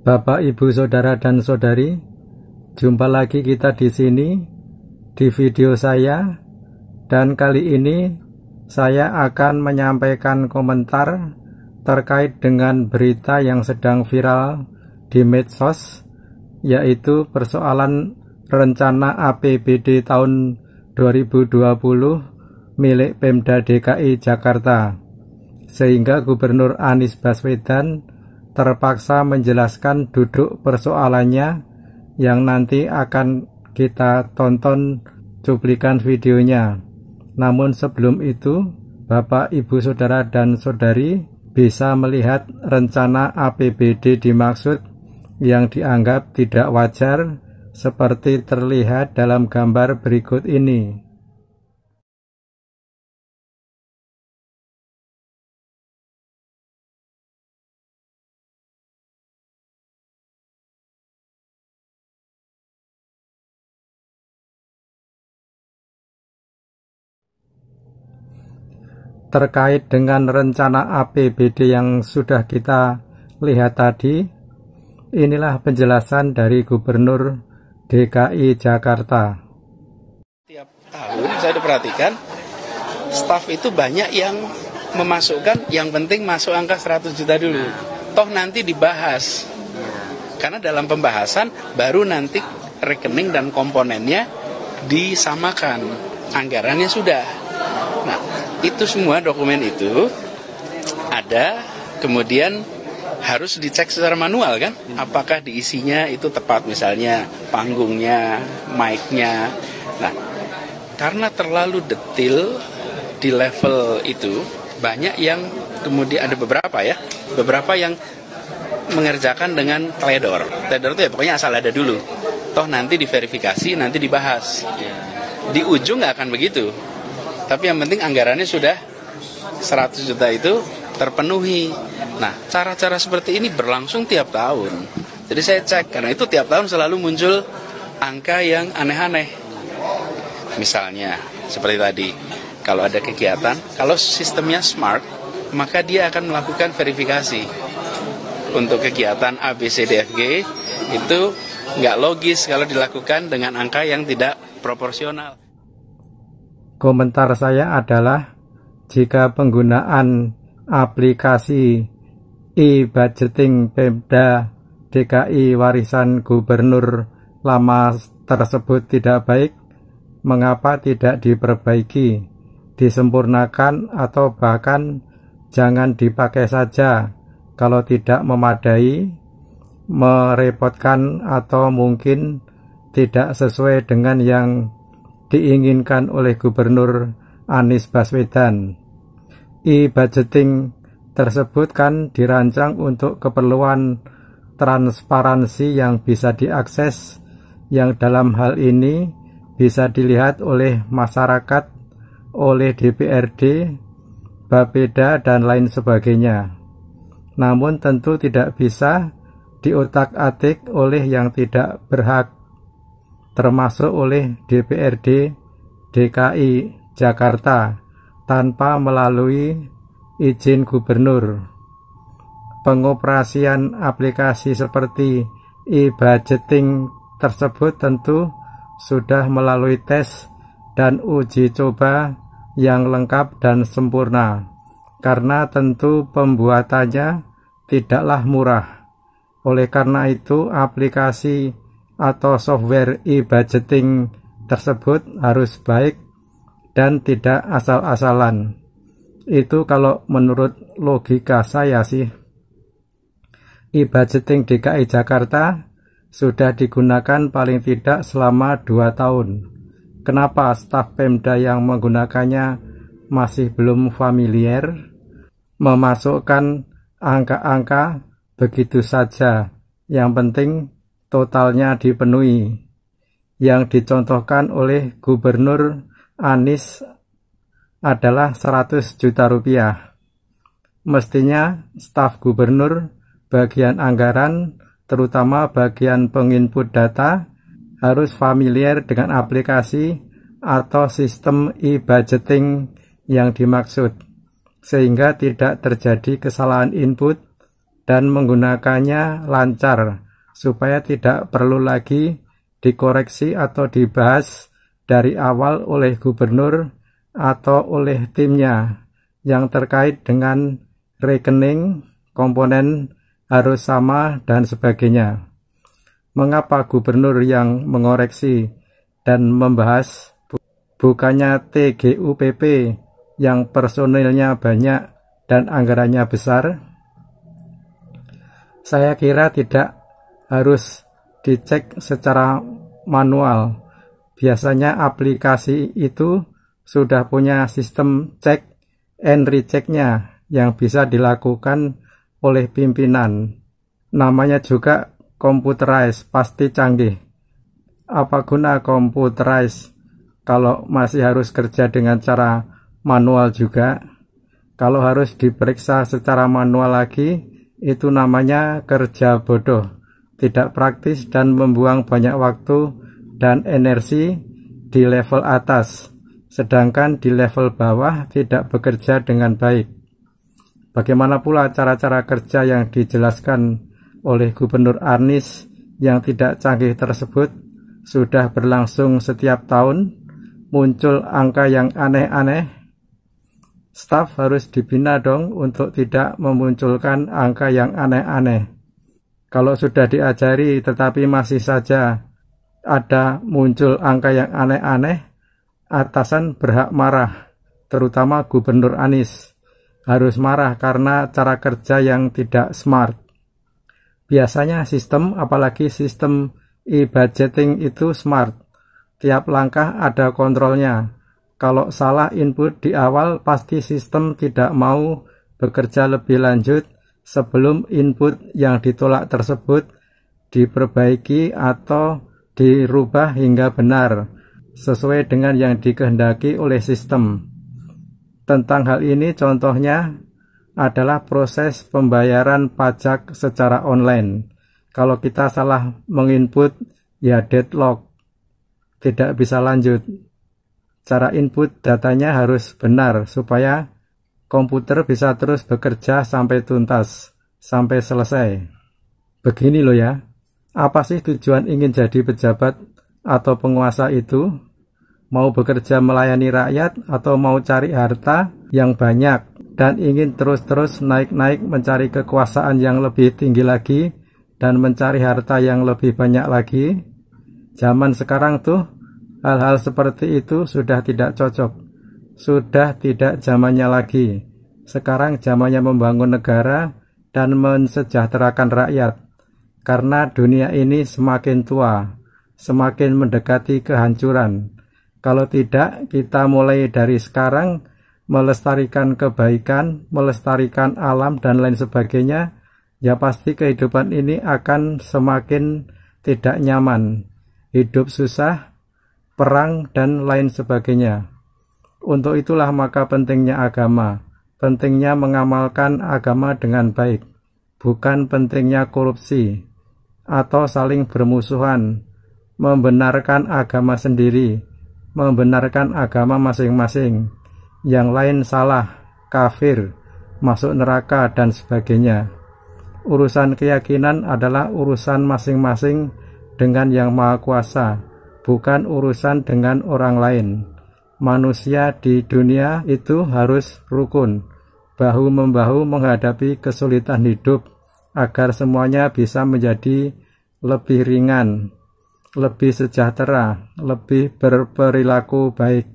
Bapak, Ibu, Saudara, dan Saudari, jumpa lagi kita di sini, di video saya, dan kali ini saya akan menyampaikan komentar terkait dengan berita yang sedang viral di medsos, yaitu persoalan rencana APBD tahun 2020 milik Pemda DKI Jakarta. Sehingga Gubernur Anies Baswedan terpaksa menjelaskan duduk persoalannya yang nanti akan kita tonton cuplikan videonya. Namun sebelum itu, Bapak, Ibu, Saudara, dan Saudari bisa melihat rencana APBD dimaksud yang dianggap tidak wajar seperti terlihat dalam gambar berikut ini. terkait dengan rencana APBD yang sudah kita lihat tadi, inilah penjelasan dari Gubernur DKI Jakarta. Tiap tahun saya diperhatikan, staf itu banyak yang memasukkan yang penting masuk angka 100 juta dulu. Toh nanti dibahas. Karena dalam pembahasan baru nanti rekening dan komponennya disamakan. Anggarannya sudah itu semua dokumen itu ada kemudian harus dicek secara manual kan apakah diisinya itu tepat misalnya panggungnya mic-nya nah karena terlalu detil di level itu banyak yang kemudian ada beberapa ya beberapa yang mengerjakan dengan teledor teledor itu ya pokoknya asal ada dulu toh nanti diverifikasi nanti dibahas di ujung nggak akan begitu tapi yang penting anggarannya sudah 100 juta itu terpenuhi. Nah, cara-cara seperti ini berlangsung tiap tahun. Jadi saya cek karena itu tiap tahun selalu muncul angka yang aneh-aneh. Misalnya seperti tadi, kalau ada kegiatan, kalau sistemnya smart, maka dia akan melakukan verifikasi untuk kegiatan ABCDFG itu nggak logis kalau dilakukan dengan angka yang tidak proporsional komentar saya adalah jika penggunaan aplikasi e-budgeting Pemda DKI warisan gubernur lama tersebut tidak baik, mengapa tidak diperbaiki, disempurnakan atau bahkan jangan dipakai saja kalau tidak memadai, merepotkan atau mungkin tidak sesuai dengan yang diinginkan oleh Gubernur Anies Baswedan. E-budgeting tersebut kan dirancang untuk keperluan transparansi yang bisa diakses yang dalam hal ini bisa dilihat oleh masyarakat, oleh DPRD, Bapeda, dan lain sebagainya. Namun tentu tidak bisa diutak atik oleh yang tidak berhak termasuk oleh DPRD DKI Jakarta tanpa melalui izin gubernur. Pengoperasian aplikasi seperti e-budgeting tersebut tentu sudah melalui tes dan uji coba yang lengkap dan sempurna, karena tentu pembuatannya tidaklah murah. Oleh karena itu, aplikasi atau software e-budgeting tersebut harus baik dan tidak asal-asalan. Itu kalau menurut logika saya sih. E-budgeting DKI Jakarta sudah digunakan paling tidak selama 2 tahun. Kenapa staf Pemda yang menggunakannya masih belum familiar memasukkan angka-angka begitu saja. Yang penting totalnya dipenuhi yang dicontohkan oleh Gubernur Anies adalah 100 juta rupiah. Mestinya staf gubernur bagian anggaran terutama bagian penginput data harus familiar dengan aplikasi atau sistem e-budgeting yang dimaksud sehingga tidak terjadi kesalahan input dan menggunakannya lancar supaya tidak perlu lagi dikoreksi atau dibahas dari awal oleh gubernur atau oleh timnya yang terkait dengan rekening, komponen harus sama, dan sebagainya. Mengapa gubernur yang mengoreksi dan membahas bukannya TGUPP yang personilnya banyak dan anggarannya besar? Saya kira tidak harus dicek secara manual. Biasanya aplikasi itu sudah punya sistem cek and rechecknya yang bisa dilakukan oleh pimpinan. Namanya juga computerized, pasti canggih. Apa guna computerized kalau masih harus kerja dengan cara manual juga? Kalau harus diperiksa secara manual lagi, itu namanya kerja bodoh tidak praktis dan membuang banyak waktu dan energi di level atas, sedangkan di level bawah tidak bekerja dengan baik. Bagaimana pula cara-cara kerja yang dijelaskan oleh Gubernur Arnis yang tidak canggih tersebut sudah berlangsung setiap tahun, muncul angka yang aneh-aneh, Staf harus dibina dong untuk tidak memunculkan angka yang aneh-aneh. Kalau sudah diajari tetapi masih saja ada muncul angka yang aneh-aneh, atasan berhak marah, terutama Gubernur Anies. Harus marah karena cara kerja yang tidak smart. Biasanya sistem, apalagi sistem e-budgeting itu smart. Tiap langkah ada kontrolnya. Kalau salah input di awal, pasti sistem tidak mau bekerja lebih lanjut sebelum input yang ditolak tersebut diperbaiki atau dirubah hingga benar sesuai dengan yang dikehendaki oleh sistem. Tentang hal ini contohnya adalah proses pembayaran pajak secara online. Kalau kita salah menginput ya deadlock, tidak bisa lanjut. Cara input datanya harus benar supaya komputer bisa terus bekerja sampai tuntas, sampai selesai. Begini loh ya, apa sih tujuan ingin jadi pejabat atau penguasa itu? Mau bekerja melayani rakyat atau mau cari harta yang banyak dan ingin terus-terus naik-naik mencari kekuasaan yang lebih tinggi lagi dan mencari harta yang lebih banyak lagi? Zaman sekarang tuh hal-hal seperti itu sudah tidak cocok. Sudah tidak zamannya lagi. Sekarang zamannya membangun negara dan mensejahterakan rakyat. Karena dunia ini semakin tua, semakin mendekati kehancuran. Kalau tidak, kita mulai dari sekarang melestarikan kebaikan, melestarikan alam dan lain sebagainya, ya pasti kehidupan ini akan semakin tidak nyaman, hidup susah, perang dan lain sebagainya. Untuk itulah maka pentingnya agama, pentingnya mengamalkan agama dengan baik, bukan pentingnya korupsi atau saling bermusuhan, membenarkan agama sendiri, membenarkan agama masing-masing, yang lain salah, kafir, masuk neraka, dan sebagainya. Urusan keyakinan adalah urusan masing-masing dengan Yang Maha Kuasa, bukan urusan dengan orang lain manusia di dunia itu harus rukun, bahu-membahu menghadapi kesulitan hidup agar semuanya bisa menjadi lebih ringan, lebih sejahtera, lebih berperilaku baik,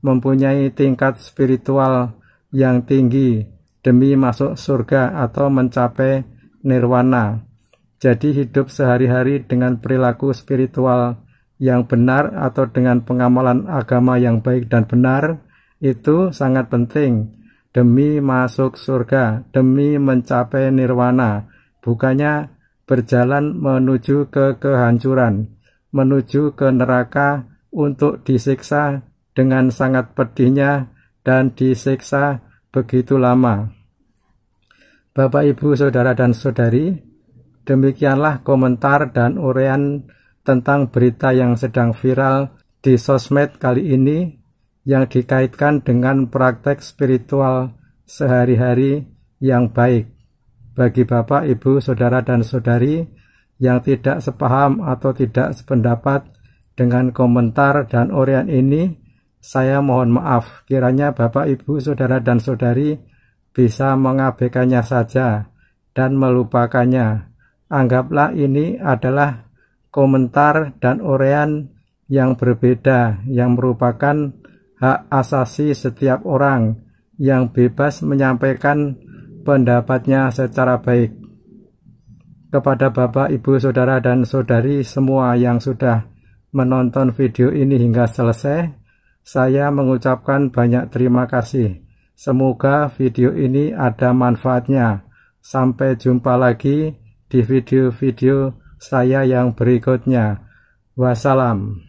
mempunyai tingkat spiritual yang tinggi demi masuk surga atau mencapai nirwana. Jadi hidup sehari-hari dengan perilaku spiritual yang benar atau dengan pengamalan agama yang baik dan benar itu sangat penting demi masuk surga, demi mencapai nirwana, bukannya berjalan menuju ke kehancuran, menuju ke neraka untuk disiksa dengan sangat pedihnya dan disiksa begitu lama. Bapak, Ibu, Saudara, dan Saudari, demikianlah komentar dan urean tentang berita yang sedang viral di sosmed kali ini yang dikaitkan dengan praktek spiritual sehari-hari yang baik bagi Bapak, Ibu, Saudara, dan Saudari yang tidak sepaham atau tidak sependapat dengan komentar dan orian ini, saya mohon maaf. Kiranya Bapak, Ibu, Saudara, dan Saudari bisa mengabaikannya saja dan melupakannya. Anggaplah ini adalah komentar dan urean yang berbeda yang merupakan hak asasi setiap orang yang bebas menyampaikan pendapatnya secara baik. Kepada Bapak, Ibu, Saudara, dan Saudari semua yang sudah menonton video ini hingga selesai, saya mengucapkan banyak terima kasih. Semoga video ini ada manfaatnya. Sampai jumpa lagi di video-video saya yang berikutnya. Wassalam.